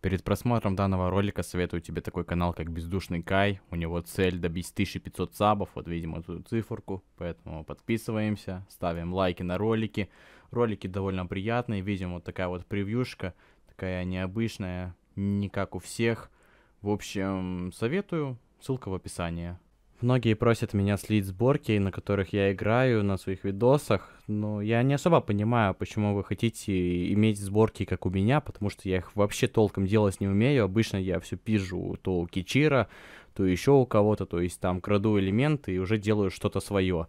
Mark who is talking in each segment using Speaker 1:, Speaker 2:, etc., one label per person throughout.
Speaker 1: Перед просмотром данного ролика советую тебе такой канал, как Бездушный Кай. У него цель добить 1500 сабов, вот видим эту циферку. Поэтому подписываемся, ставим лайки на ролики. Ролики довольно приятные, видим вот такая вот превьюшка. Такая необычная, не как у всех. В общем, советую, ссылка в описании. Многие просят меня слить сборки, на которых я играю, на своих видосах, но я не особо понимаю, почему вы хотите иметь сборки, как у меня, потому что я их вообще толком делать не умею. Обычно я все пижу то у Кичира, то еще у кого-то, то есть там краду элементы и уже делаю что-то свое.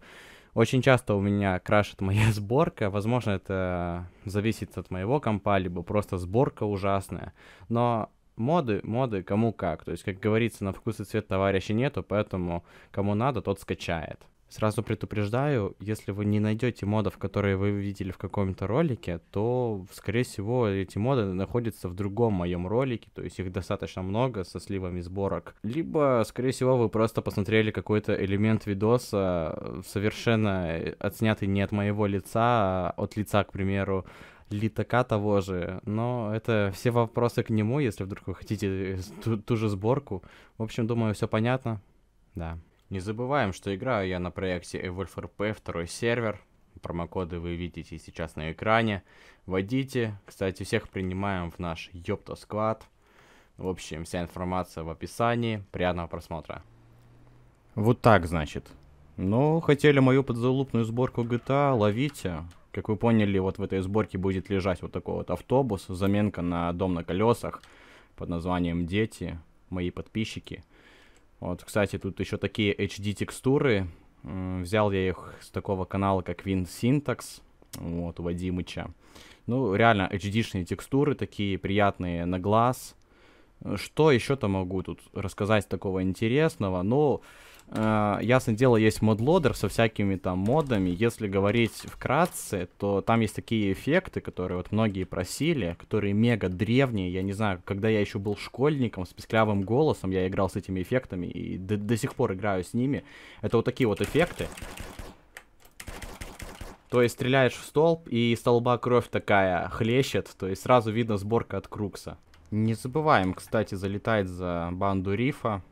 Speaker 1: Очень часто у меня крашит моя сборка, возможно, это зависит от моего компа, либо просто сборка ужасная, но моды, моды кому как. То есть, как говорится, на вкус и цвет товарища нету, поэтому кому надо, тот скачает. Сразу предупреждаю, если вы не найдете модов, которые вы видели в каком-то ролике, то, скорее всего, эти моды находятся в другом моем ролике, то есть их достаточно много со сливами сборок. Либо, скорее всего, вы просто посмотрели какой-то элемент видоса, э, совершенно э, отснятый не от моего лица, а от лица, к примеру, Литака того же. Но это все вопросы к нему, если вдруг вы хотите э, ту, ту же сборку. В общем, думаю, все понятно. Да. Не забываем, что играю я на проекте RP, второй сервер. Промокоды вы видите сейчас на экране. Вводите. Кстати, всех принимаем в наш Ёпта склад. В общем, вся информация в описании. Приятного просмотра. Вот так, значит. Ну, хотели мою подзалупную сборку GTA, ловите. Как вы поняли, вот в этой сборке будет лежать вот такой вот автобус, заменка на дом на колесах под названием «Дети», мои подписчики. Вот, кстати, тут еще такие HD-текстуры. Взял я их с такого канала, как Win Syntax, вот, у Вадимыча. Ну, реально, HD-шные текстуры такие приятные на глаз. Что еще-то могу тут рассказать такого интересного? Ну, Но э, ясно дело, есть модлодер со всякими там модами. Если говорить вкратце, то там есть такие эффекты, которые вот многие просили, которые мега древние. Я не знаю, когда я еще был школьником с песклявым голосом, я играл с этими эффектами и до, до сих пор играю с ними. Это вот такие вот эффекты. То есть стреляешь в столб, и столба кровь такая хлещет, то есть сразу видно сборка от Крукса. Не забываем, кстати, залетать за банду Рифа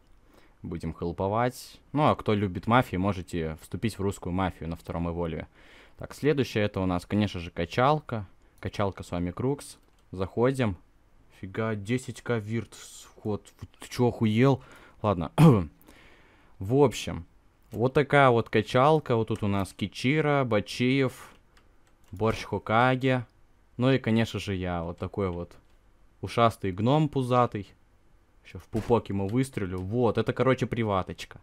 Speaker 1: будем хелповать. Ну, а кто любит мафию, можете вступить в русскую мафию на втором эволюе. Так, следующее это у нас, конечно же, качалка. Качалка с вами Крукс. Заходим. Фига, 10к вирт вход. Ты чё, охуел? Ладно. в общем, вот такая вот качалка. Вот тут у нас Кичира, Бачиев, Борщ Хокаге. Ну и, конечно же, я вот такой вот ушастый гном пузатый. Еще в пупок ему выстрелю. Вот, это, короче, приваточка.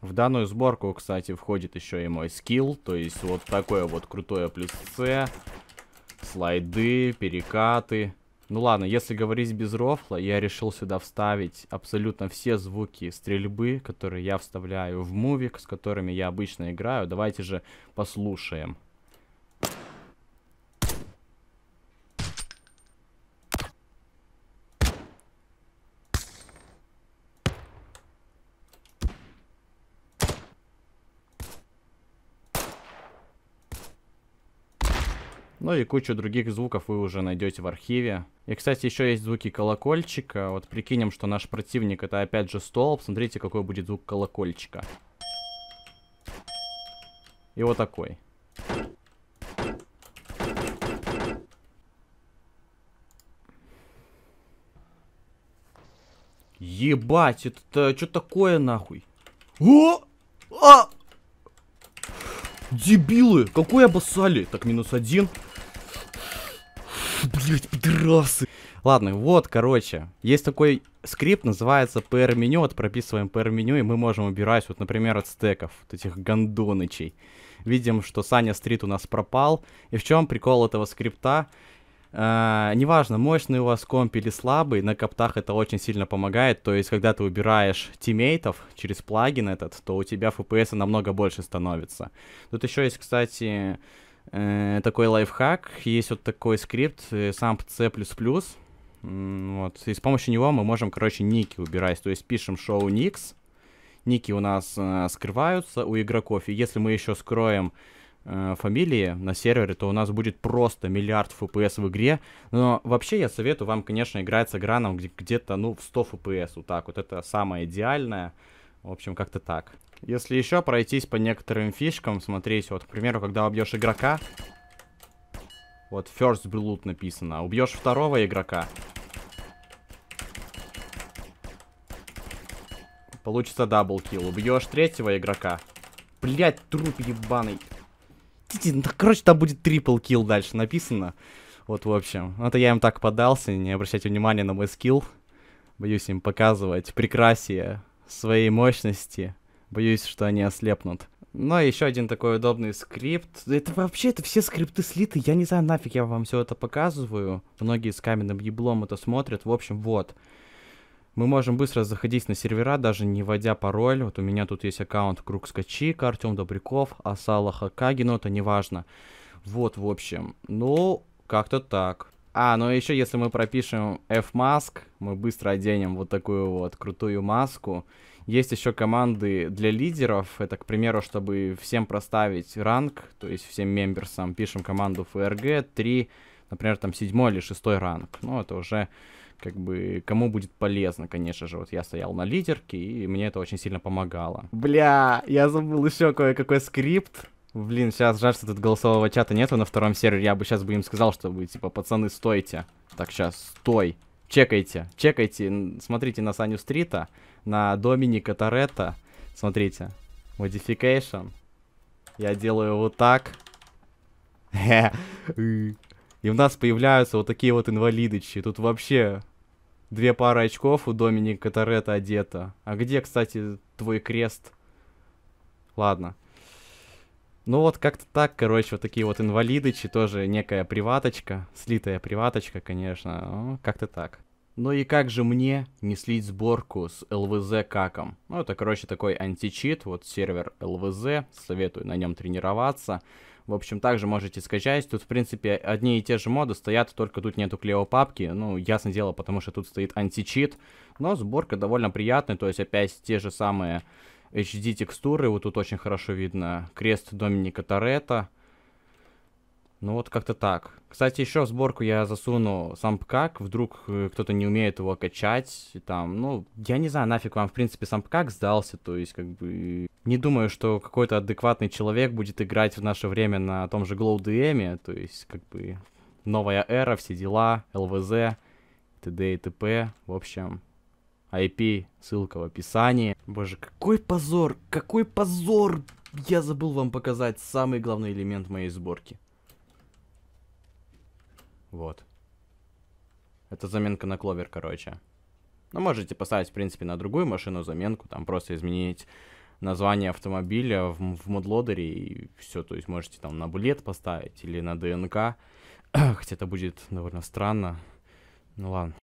Speaker 1: В данную сборку, кстати, входит еще и мой скилл. То есть вот такое вот крутое плюс С. Слайды, перекаты. Ну ладно, если говорить без рофла, я решил сюда вставить абсолютно все звуки стрельбы, которые я вставляю в мувик, с которыми я обычно играю. Давайте же послушаем. Ну и кучу других звуков вы уже найдете в архиве. И, кстати, еще есть звуки колокольчика. Вот прикинем, что наш противник это опять же столб. Смотрите, какой будет звук колокольчика. И вот такой. Ебать, это, что такое нахуй? О! А! Дебилы! Какой обоссали? Так, минус один. Блять, пидорасы. Ладно, вот, короче. Есть такой скрипт, называется PR-меню. Вот прописываем PR-меню, и мы можем убирать, вот, например, от стеков, вот этих гондонычей. Видим, что Саня Стрит у нас пропал. И в чем прикол этого скрипта? А, неважно, мощный у вас комп или слабый, на коптах это очень сильно помогает. То есть, когда ты убираешь тиммейтов через плагин этот, то у тебя FPS намного больше становится. Тут еще есть, кстати, э, такой лайфхак. Есть вот такой скрипт SAMP э, C++. Вот. И с помощью него мы можем, короче, ники убирать. То есть пишем show nicks. Ники у нас э, скрываются у игроков. И если мы еще скроем Э, фамилии на сервере, то у нас будет просто миллиард FPS в игре. Но вообще я советую вам, конечно, играть с граном где-то, ну, в 100 FPS, вот так вот. Это самое идеальное. В общем, как-то так. Если еще пройтись по некоторым фишкам, смотрите, вот, к примеру, когда убьешь игрока, вот first blood написано, убьешь второго игрока, получится даблкил, убьешь третьего игрока, блять, труп ебаный. Ну короче, там будет трипл килл дальше написано. Вот, в общем. Ну, это я им так подался, не обращайте внимания на мой скилл. Боюсь им показывать прекрасие своей мощности. Боюсь, что они ослепнут. Ну, еще один такой удобный скрипт. Это вообще, это все скрипты слиты. Я не знаю, нафиг я вам все это показываю. Многие с каменным еблом это смотрят. В общем, вот. Мы можем быстро заходить на сервера, даже не вводя пароль. Вот у меня тут есть аккаунт Круг Артем Добряков, Асала Хакаги, но это неважно. Вот, в общем. Ну, как-то так. А, ну а еще если мы пропишем F-маск, мы быстро оденем вот такую вот крутую маску. Есть еще команды для лидеров. Это, к примеру, чтобы всем проставить ранг, то есть всем мемберсам пишем команду FRG 3, например, там седьмой или шестой ранг. Ну, это уже как бы кому будет полезно, конечно же. Вот я стоял на лидерке, и мне это очень сильно помогало. Бля, я забыл еще кое-какой скрипт. Блин, сейчас жаль, что тут голосового чата нету на втором сервере. Я бы сейчас бы им сказал, что вы, типа, пацаны, стойте. Так, сейчас, стой. Чекайте, чекайте. Смотрите на Саню Стрита, на Доминика Торетто. Смотрите. Modification. Я делаю вот так. И в нас появляются вот такие вот инвалидычи. Тут вообще две пары очков у Доминика Торетто одета. А где, кстати, твой крест? Ладно. Ну вот как-то так, короче, вот такие вот инвалидычи, тоже некая приваточка, слитая приваточка, конечно, ну, как-то так. Ну и как же мне не слить сборку с LVZ каком? Ну это, короче, такой античит, вот сервер LVZ, советую на нем тренироваться. В общем, также можете скачать. Тут, в принципе, одни и те же моды стоят, только тут нету клеопапки. Ну, ясное дело, потому что тут стоит античит. Но сборка довольно приятная, то есть опять те же самые HD текстуры. Вот тут очень хорошо видно крест Доминика Торетто. Ну вот как-то так. Кстати, еще в сборку я засуну сам ПКак, вдруг э, кто-то не умеет его качать, и там, ну, я не знаю, нафиг вам, в принципе, сам ПКак сдался, то есть, как бы, не думаю, что какой-то адекватный человек будет играть в наше время на том же Glow DM, то есть, как бы, новая эра, все дела, ЛВЗ, т.д. и т.п., в общем, IP, ссылка в описании. Боже, какой позор, какой позор! Я забыл вам показать самый главный элемент моей сборки. Вот. Это заменка на кловер, короче. Но ну, можете поставить, в принципе, на другую машину заменку, там просто изменить название автомобиля в, в модлодере и все. То есть можете там на булет поставить или на ДНК. Хотя это будет довольно странно. Ну ладно.